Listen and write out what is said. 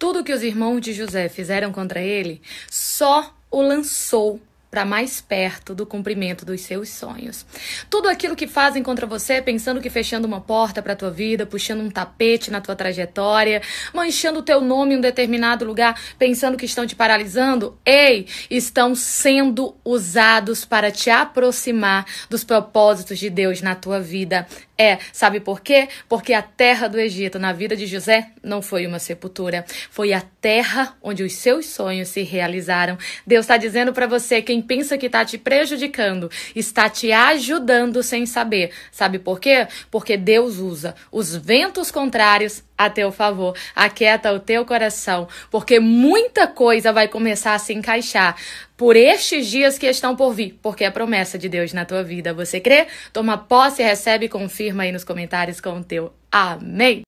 Tudo que os irmãos de José fizeram contra ele só o lançou para mais perto do cumprimento dos seus sonhos. Tudo aquilo que fazem contra você, pensando que fechando uma porta para tua vida, puxando um tapete na tua trajetória, manchando o teu nome em um determinado lugar, pensando que estão te paralisando, ei, estão sendo usados para te aproximar dos propósitos de Deus na tua vida. É, sabe por quê? Porque a terra do Egito, na vida de José, não foi uma sepultura, foi a terra onde os seus sonhos se realizaram. Deus está dizendo para você quem quem pensa que está te prejudicando está te ajudando sem saber. Sabe por quê? Porque Deus usa os ventos contrários a teu favor. Aquieta o teu coração, porque muita coisa vai começar a se encaixar por estes dias que estão por vir, porque é a promessa de Deus na tua vida. Você crê? Toma posse, recebe e confirma aí nos comentários com o teu amém.